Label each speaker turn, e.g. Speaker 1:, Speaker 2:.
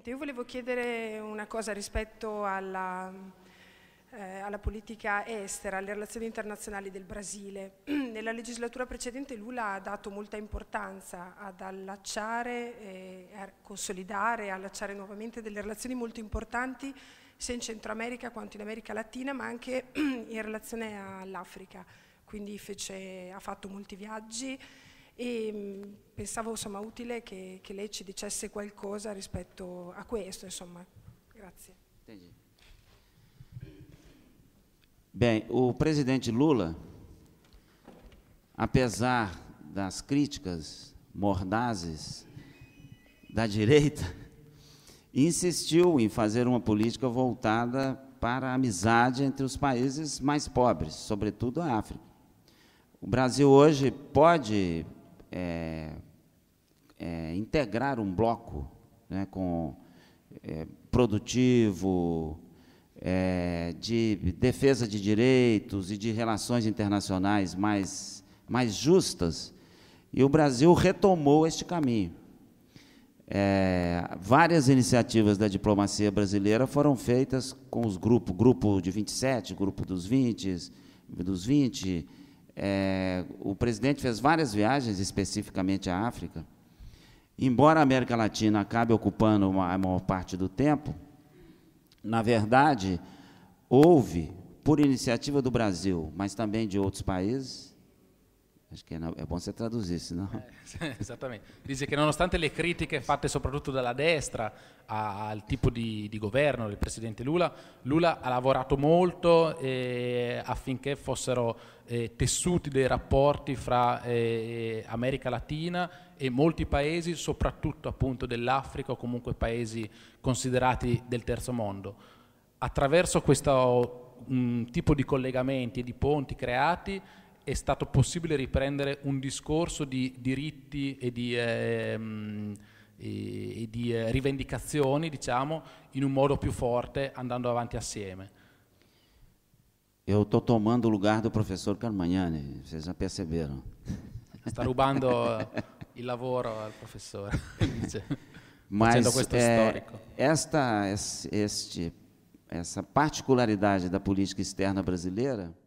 Speaker 1: Presidente, io volevo chiedere una cosa rispetto alla, eh, alla, politica estera, alle relazioni internazionali del Brasile. Nella legislatura precedente Lula ha dato molta importanza ad allacciare, eh, a consolidare, allacciare nuovamente delle relazioni molto importanti sia in Centro America quanto in America Latina, ma anche in relazione all'Africa. Quindi fece, ha fatto molti viaggi, E mm, pensavo insomma, utile che, che, lei ci dicesse qualcosa rispetto a questo. Insomma. Grazie. Entendi.
Speaker 2: Bem, o presidente Lula, apesar das críticas mordazes da direita, insistiu em fazer uma política voltada para a amizade entre os países mais pobres, sobretudo a África. O Brasil hoje pode é, é, integrar um bloco né, com, é, produtivo, é, de defesa de direitos e de relações internacionais mais, mais justas, e o Brasil retomou este caminho. É, várias iniciativas da diplomacia brasileira foram feitas com os grupos, grupo de 27, grupo dos 20, dos 20, é, o presidente fez várias viagens especificamente à África. Embora a América Latina acabe ocupando uma, a maior parte do tempo, na verdade, houve, por iniciativa do Brasil, mas também de outros países, Acho que é, é bom você traduzir, senão.
Speaker 3: É, eh, esattamente. Dice che nonostante le critiche fatte soprattutto dalla destra al tipo di, di, governo del presidente Lula, Lula ha lavorato molto eh, affinché fossero eh, tessuti dei rapporti fra eh, America Latina e molti paesi, soprattutto appunto dell'Africa o comunque paesi considerati del terzo mondo. Attraverso questo mh, mm, tipo di collegamenti e di ponti creati è stato possibile riprendere un discorso di diritti e di, ehm, e, di eh, rivendicazioni, diciamo, in un modo più forte andando avanti assieme.
Speaker 2: Io sto tomando il lugar del professor Carmagnani, vocês já perceberam.
Speaker 3: Sta rubando eh, il lavoro al professore, dice, Mas, questo é, eh, storico.
Speaker 2: Esta, este, essa particularidade da política externa brasileira